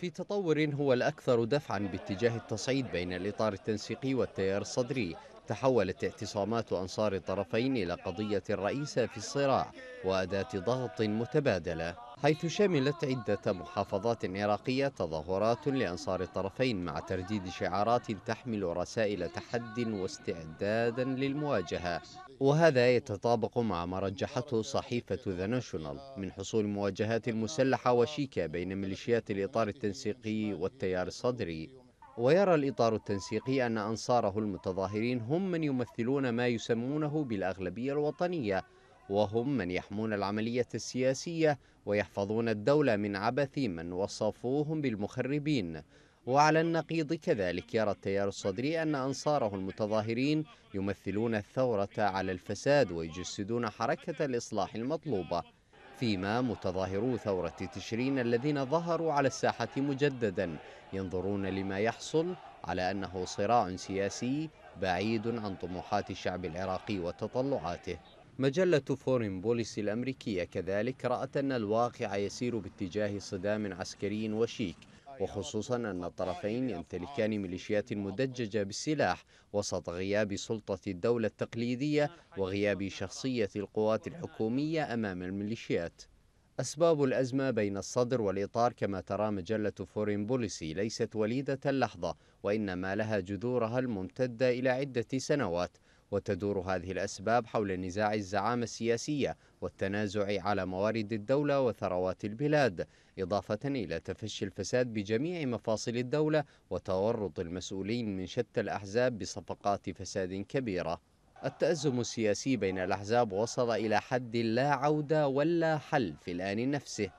في تطور هو الأكثر دفعا باتجاه التصعيد بين الإطار التنسيقي والتيار الصدري تحولت اعتصامات أنصار الطرفين إلى قضية رئيسة في الصراع وأداة ضغط متبادلة حيث شملت عدة محافظات عراقية تظاهرات لأنصار الطرفين مع ترديد شعارات تحمل رسائل تحد واستعدادا للمواجهة وهذا يتطابق مع ما رجحته صحيفة ذا ناشونال من حصول مواجهات مسلحة وشيكة بين ميليشيات الإطار التنسيقي والتيار الصدري ويرى الإطار التنسيقي أن أنصاره المتظاهرين هم من يمثلون ما يسمونه بالأغلبية الوطنية وهم من يحمون العملية السياسية ويحفظون الدولة من عبث من وصفوهم بالمخربين وعلى النقيض كذلك يرى التيار الصدري أن أنصاره المتظاهرين يمثلون الثورة على الفساد ويجسدون حركة الإصلاح المطلوبة فيما متظاهرو ثورة تشرين الذين ظهروا على الساحة مجددا ينظرون لما يحصل على أنه صراع سياسي بعيد عن طموحات الشعب العراقي وتطلعاته مجلة فورين بوليسي الأمريكية كذلك رأت أن الواقع يسير باتجاه صدام عسكري وشيك وخصوصا أن الطرفين يمتلكان ميليشيات مدججة بالسلاح وسط غياب سلطة الدولة التقليدية وغياب شخصية القوات الحكومية أمام الميليشيات أسباب الأزمة بين الصدر والإطار كما ترى مجلة فورين بوليسي ليست وليدة اللحظة وإنما لها جذورها الممتدة إلى عدة سنوات وتدور هذه الأسباب حول نزاع الزعامة السياسية والتنازع على موارد الدولة وثروات البلاد إضافة إلى تفشي الفساد بجميع مفاصل الدولة وتورط المسؤولين من شتى الأحزاب بصفقات فساد كبيرة التأزم السياسي بين الأحزاب وصل إلى حد لا عودة ولا حل في الآن نفسه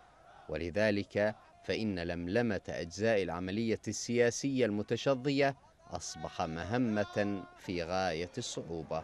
ولذلك فإن لملمة أجزاء العملية السياسية المتشظية أصبح مهمة في غاية الصعوبة